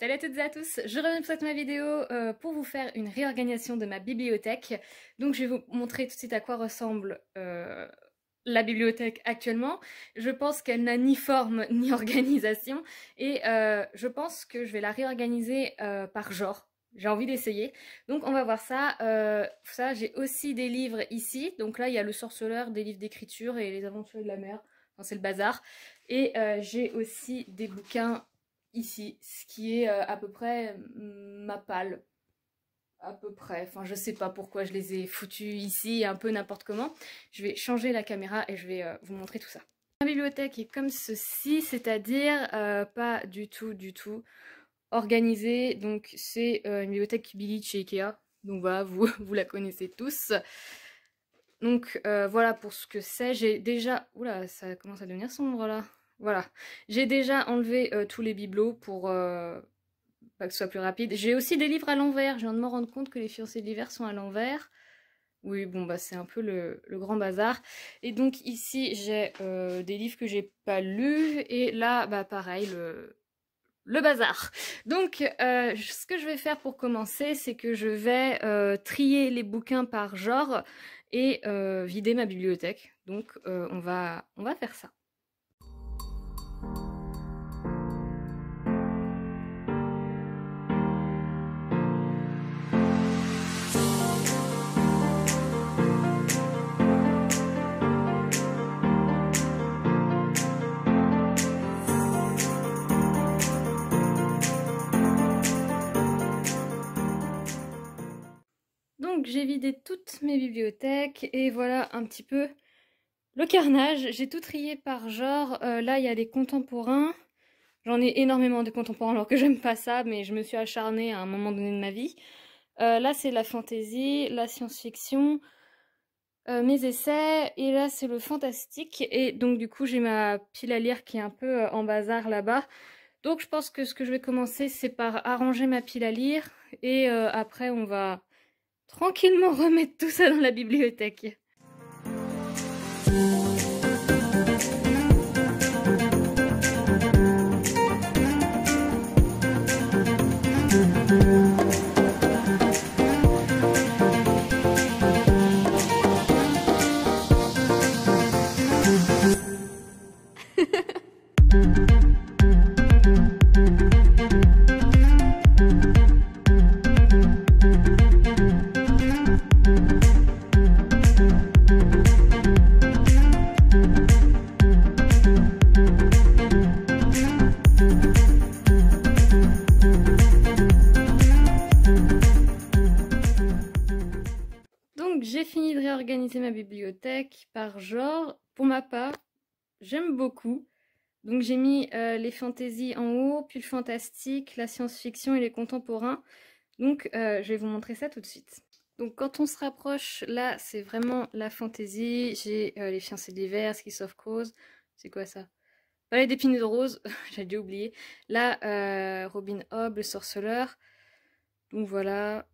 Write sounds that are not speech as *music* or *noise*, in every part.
Salut à toutes et à tous, je reviens pour cette ma vidéo euh, pour vous faire une réorganisation de ma bibliothèque. Donc je vais vous montrer tout de suite à quoi ressemble euh, la bibliothèque actuellement. Je pense qu'elle n'a ni forme *laughs* ni organisation et euh, je pense que je vais la réorganiser par genre. J'ai envie d'essayer. Donc on va voir ça. ça j'ai aussi des livres ici. Donc là il y a le sorceleur, des livres d'écriture et les aventures de la mer. Enfin, c'est le bazar. Et j'ai aussi des bouquins ici, ce qui est euh, à peu près mm, ma palle. À peu près, enfin je sais pas pourquoi je les ai foutus ici, un peu n'importe comment. Je vais changer la caméra et je vais euh, vous montrer tout ça. Ma bibliothèque est comme ceci, c'est-à-dire euh, pas du tout, du tout organisée. Donc c'est une bibliothèque Billy chez Ikea, donc voilà, vous, *laughs* vous la connaissez tous. Donc voilà pour ce que c'est. J'ai déjà... Oula, ça commence à devenir sombre là. Voilà. J'ai déjà enlevé euh, tous les bibelots pour euh, que ce soit plus rapide. J'ai aussi des livres à l'envers. Je viens de me rendre compte que les fiancés de l'hiver sont à l'envers. Oui, bon, bah c'est un peu le, grand bazar. Et donc ici, j'ai euh, des livres que j'ai pas lus. Et là, bah pareil, le, bazar. Donc, ce que je vais faire pour commencer, c'est que je vais trier les bouquins par genre et vider ma bibliothèque. Donc, on va faire ça. Donc j'ai vidé toutes mes bibliothèques et voilà un petit peu le carnage. J'ai tout trié par genre. Euh, là il y a des contemporains. J'en ai énormément de contemporains alors que j'aime pas ça mais je me suis acharnée à un moment donné de ma vie. Euh, là c'est la fantasy, la science-fiction, euh, mes essais et là c'est le fantastique et donc du coup j'ai ma pile à lire qui est un peu en bazar là-bas. Donc je pense que ce que je vais commencer c'est par arranger ma pile à lire et après on va tranquillement remettre tout ça dans la bibliothèque. organiser ma bibliothèque par genre. Pour ma part, j'aime beaucoup. Donc j'ai mis euh, les fantaisies en haut, puis le fantastique, la science-fiction et les contemporains. Donc euh, je vais vous montrer ça tout de suite. Donc quand on se rapproche, là c'est vraiment la fantaisie. J'ai euh, les fiancés diverses qui of Cause. C'est quoi ça Palais d'épines de rose, *laughs* j'ai dû oublier. Là, Robin Hobb, le sorceleur. Donc voilà,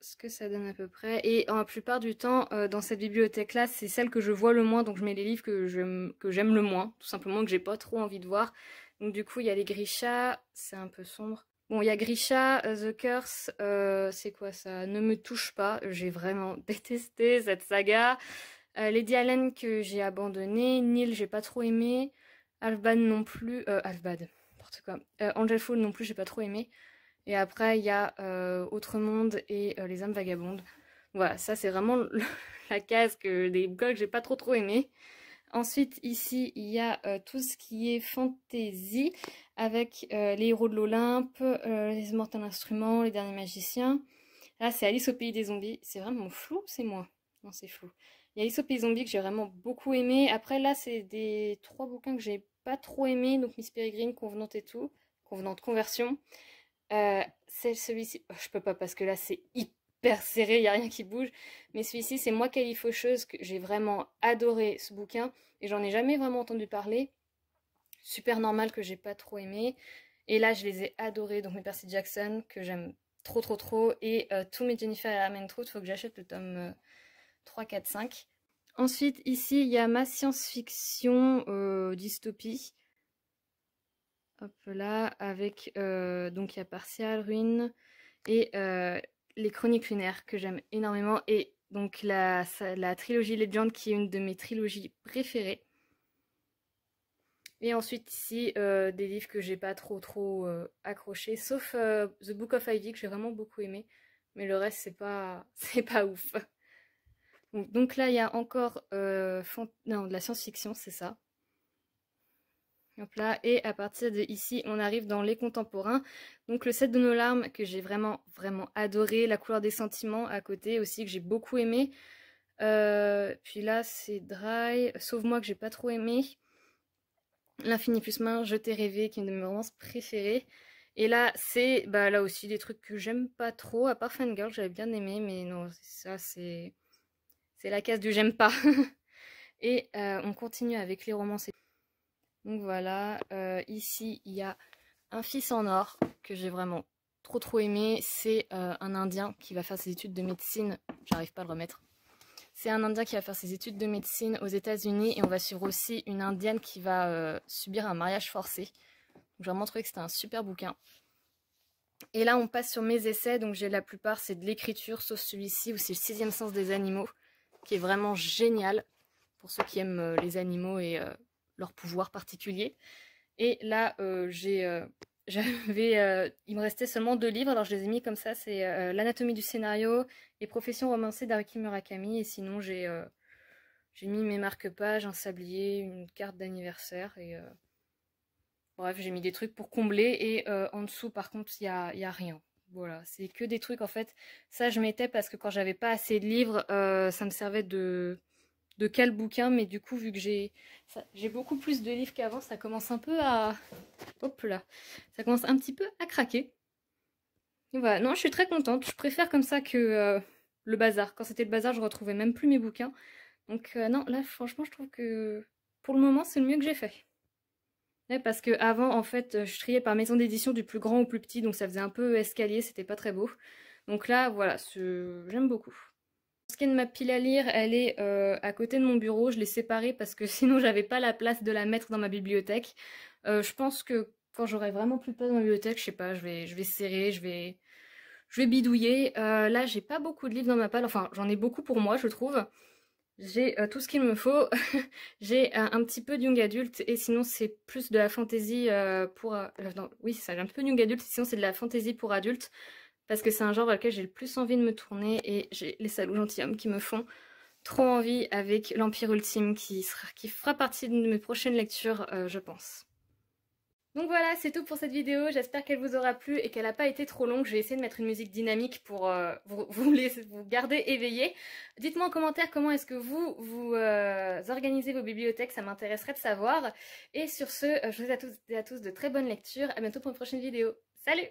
ce que ça donne à peu près. Et en la plupart du temps, euh, dans cette bibliothèque-là, c'est celle que je vois le moins, donc je mets les livres que j'aime le moins, tout simplement que j'ai pas trop envie de voir. Donc du coup, il y a les Grisha, c'est un peu sombre. Bon, il y a Grisha, euh, The Curse, euh, c'est quoi ça Ne me touche pas, j'ai vraiment *laughs* détesté cette saga. Lady Allen que j'ai abandonné, Neil j'ai pas trop aimé, Alban non plus, euh, Alban, n'importe quoi, Angel Fall non plus j'ai pas trop aimé. Et après, il y a euh, Autre Monde et euh, Les âmes vagabondes. Voilà, ça c'est vraiment *laughs* la case des bouquins que j'ai pas trop trop aimé. Ensuite, ici, il y a euh, tout ce qui est fantasy, avec les héros de l'Olympe, les immortels instruments, les derniers magiciens. Là, c'est Alice au pays des zombies. C'est vraiment flou, c'est moi. Non, c'est flou. Il y a Alice au pays des zombies que j'ai vraiment beaucoup aimé. Après, là, c'est des trois bouquins que j'ai pas trop aimé, donc Miss Peregrine, Convenante et tout, Convenante Conversion. Euh, c'est celui-ci. je peux pas parce que là c'est hyper serré, il n'y a rien qui bouge. Mais celui-ci, c'est Moi faucheuse que j'ai vraiment adoré ce bouquin et j'en ai jamais vraiment entendu parler. Super normal que j'ai pas trop aimé. Et là, je les ai adorés. Donc, mes Percy Jackson, que j'aime trop, trop, trop. Et euh, tous mes Jennifer et Trout, Truth, faut que j'achète le tome 3, 4, 5. Ensuite, ici, il y a ma science-fiction euh, dystopie. Hop là, avec euh, donc il y a Partial, Ruin, et euh, les Chroniques lunaires que j'aime énormément et donc la, la trilogie Legend qui est une de mes trilogies préférées. Et ensuite ici euh, des livres que j'ai pas trop trop accrochés, sauf The Book of Ivy que j'ai vraiment beaucoup aimé, mais le reste c'est pas *laughs* c'est pas ouf. Donc, là il y a encore non, de la science-fiction c'est ça, là, et à partir d'ici, on arrive dans les contemporains. Donc le set de nos larmes que j'ai vraiment, vraiment adoré. La couleur des sentiments à côté aussi que j'ai beaucoup aimé. Euh, puis là, c'est Dry, Sauve-moi que j'ai pas trop aimé. L'infini plus main, Je t'ai rêvé, qui est une de mes romances préférées. Et là, c'est bah, là aussi des trucs que j'aime pas trop, à part Fangirl, j'avais bien aimé, mais non, ça c'est c'est la case du j'aime pas. *laughs* et euh, on continue avec les romances. Donc voilà, euh, ici il y a un fils en or que j'ai vraiment trop trop aimé. C'est euh, un indien qui va faire ses études de médecine. J'arrive pas à le remettre. C'est un indien qui va faire ses études de médecine aux États-Unis et on va suivre aussi une indienne qui va euh, subir un mariage forcé. J'ai vraiment trouvé que c'était un super bouquin. Et là on passe sur mes essais, donc j'ai la plupart, c'est de l'écriture, sauf celui-ci où c'est le sixième sens des animaux, qui est vraiment génial pour ceux qui aiment les animaux et leur pouvoir particulier. Et là, euh, j'ai, euh, *laughs* j'avais, euh, il me restait seulement deux livres, alors je les ai mis comme ça, c'est l'anatomie du scénario et Profession romancée d'Araki Murakami. Et sinon, j'ai, j'ai mis mes marque-pages, un sablier, une carte d'anniversaire et bref, j'ai mis des trucs pour combler. Et en dessous, par contre, il y a, a rien. Voilà, c'est que des trucs en fait. Ça, je mettais parce que quand j'avais pas assez de livres, ça me servait de de quel bouquin, mais du coup, vu que j'ai j'ai beaucoup plus de livres qu'avant, ça commence un peu à... Hop là Ça commence un petit peu à craquer. Voilà, non, je suis très contente. Je préfère comme ça que euh, le bazar. Quand c'était le bazar, je retrouvais même plus mes bouquins. Donc euh, non, là, franchement, je trouve que pour le moment, c'est le mieux que j'ai fait. parce que avant, en fait, je triais par maison d'édition du plus grand au plus petit, donc ça faisait un peu escalier, c'était pas très beau. Donc là, voilà, j'aime beaucoup de ma pile à lire, elle est euh, à côté de mon bureau. Je l'ai séparée parce que *laughs* sinon, j'avais pas la place de la mettre dans ma bibliothèque. Euh, je pense que quand j'aurai vraiment plus de place dans ma bibliothèque, je sais pas, je vais, je vais serrer, je vais, je vais bidouiller. Euh, là, j'ai pas beaucoup de livres dans ma pile, Enfin, j'en ai beaucoup pour moi, je trouve. J'ai tout ce qu'il me faut. *laughs* j'ai un petit peu de young adulte et sinon c'est plus de la fantasy pour... Non, oui, ça, j'ai un peu de young adulte et sinon c'est de la fantasy pour adultes parce que c'est un genre vers lequel j'ai le plus envie de me tourner et j'ai les salauds gentilshommes qui me font trop envie avec l'Empire ultime qui, sera, qui fera partie de mes prochaines lectures, euh, je pense. Donc voilà, c'est tout pour cette vidéo. J'espère qu'elle vous aura plu et qu'elle n'a pas été trop longue. J'ai essayé de mettre une musique dynamique pour euh, vous, *laughs* vous, vous garder éveillé. Dites-moi en commentaire comment est-ce que vous, vous euh, organisez vos bibliothèques. Ça m'intéresserait de savoir. Et sur ce, je vous souhaite à tous à tous de très bonnes lectures. À bientôt pour une prochaine vidéo. Salut